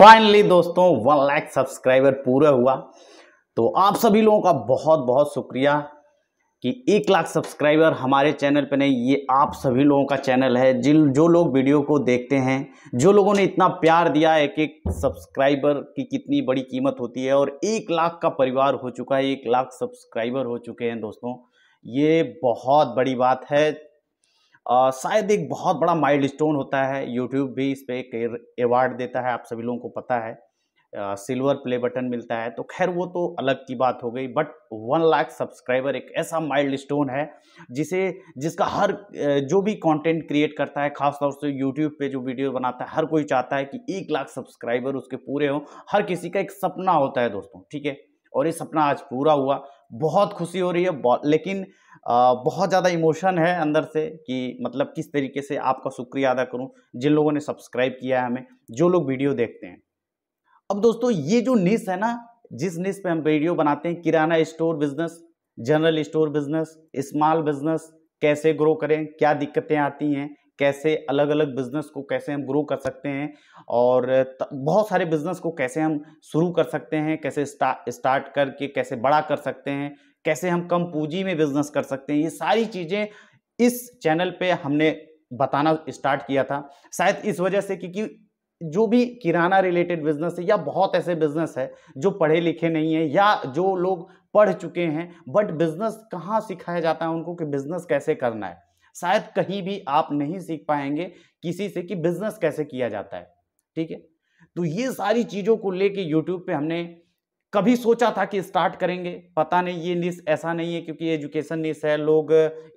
finally दोस्तों one lakh subscriber पूरा हुआ तो आप सभी लोगों का बहुत बहुत शुक्रिया कि एक लाख सब्सक्राइबर हमारे चैनल पे नहीं ये आप सभी लोगों का चैनल है जिन जो लोग वीडियो को देखते हैं जो लोगों ने इतना प्यार दिया एक एक सब्सक्राइबर की कितनी बड़ी कीमत होती है और एक लाख का परिवार हो चुका है एक लाख सब्सक्राइबर हो चुके हैं दोस्तों ये बहुत बड़ी बात है शायद एक बहुत बड़ा माइल्ड स्टोन होता है यूट्यूब भी इस पर एक अवार्ड देता है आप सभी लोगों को पता है सिल्वर प्ले बटन मिलता है तो खैर वो तो अलग की बात हो गई बट वन लाख सब्सक्राइबर एक ऐसा माइल्ड स्टोन है जिसे जिसका हर जो भी कंटेंट क्रिएट करता है खासतौर से यूट्यूब पे जो वीडियो बनाता है हर कोई चाहता है कि एक लाख सब्सक्राइबर उसके पूरे हों हर किसी का एक सपना होता है दोस्तों ठीक है और ये सपना आज पूरा हुआ बहुत खुशी हो रही है लेकिन बहुत ज़्यादा इमोशन है अंदर से कि मतलब किस तरीके से आपका शुक्रिया अदा करूँ जिन लोगों ने सब्सक्राइब किया है हमें जो लोग वीडियो देखते हैं अब दोस्तों ये जो निस है ना जिस निस पे हम वीडियो बनाते हैं kirana store business general store business small business कैसे ग्रो करें क्या दिक्कतें आती हैं कैसे अलग अलग बिजनेस को कैसे हम ग्रो कर सकते हैं और बहुत सारे बिजनेस को कैसे हम शुरू कर सकते हैं कैसे स्टा, स्टार्ट करके कैसे बड़ा कर सकते हैं कैसे हम कम पूंजी में बिजनेस कर सकते हैं ये सारी चीज़ें इस चैनल पे हमने बताना स्टार्ट किया था शायद इस वजह से क्योंकि जो भी किराना रिलेटेड बिजनेस है या बहुत ऐसे बिजनेस है जो पढ़े लिखे नहीं है या जो लोग पढ़ चुके हैं बट बिजनेस कहाँ सिखाया जाता है उनको कि बिजनेस कैसे करना है शायद कहीं भी आप नहीं सीख पाएंगे किसी से कि बिजनेस कैसे किया जाता है ठीक है तो ये सारी चीज़ों को लेके यूट्यूब पे हमने कभी सोचा था कि स्टार्ट करेंगे पता नहीं ये निस ऐसा नहीं है क्योंकि एजुकेशन निस है लोग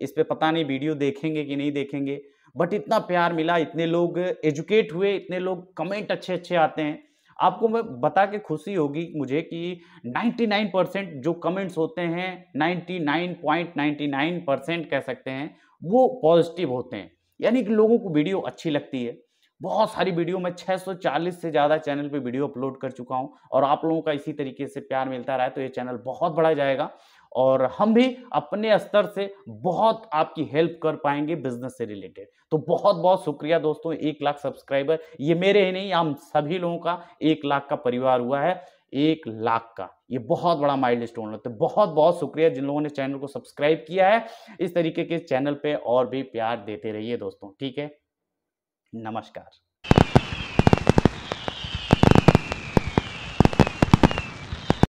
इस पर पता नहीं वीडियो देखेंगे कि नहीं देखेंगे बट इतना प्यार मिला इतने लोग एजुकेट हुए इतने लोग कमेंट अच्छे अच्छे आते हैं आपको मैं बता के खुशी होगी मुझे कि 99 परसेंट जो कमेंट्स होते हैं 99.99 परसेंट कह सकते हैं वो पॉजिटिव होते हैं यानी कि लोगों को वीडियो अच्छी लगती है बहुत सारी वीडियो मैं 640 से ज़्यादा चैनल पे वीडियो अपलोड कर चुका हूँ और आप लोगों का इसी तरीके से प्यार मिलता रहा है तो ये चैनल बहुत बढ़ा जाएगा और हम भी अपने स्तर से बहुत आपकी हेल्प कर पाएंगे बिजनेस से रिलेटेड तो बहुत बहुत शुक्रिया दोस्तों एक लाख सब्सक्राइबर ये मेरे ही नहीं हम सभी लोगों का एक लाख का परिवार हुआ है एक लाख का ये बहुत बड़ा माइल्ड स्टोन होता है तो बहुत बहुत शुक्रिया जिन लोगों ने चैनल को सब्सक्राइब किया है इस तरीके के चैनल पे और भी प्यार देते रहिए दोस्तों ठीक है नमस्कार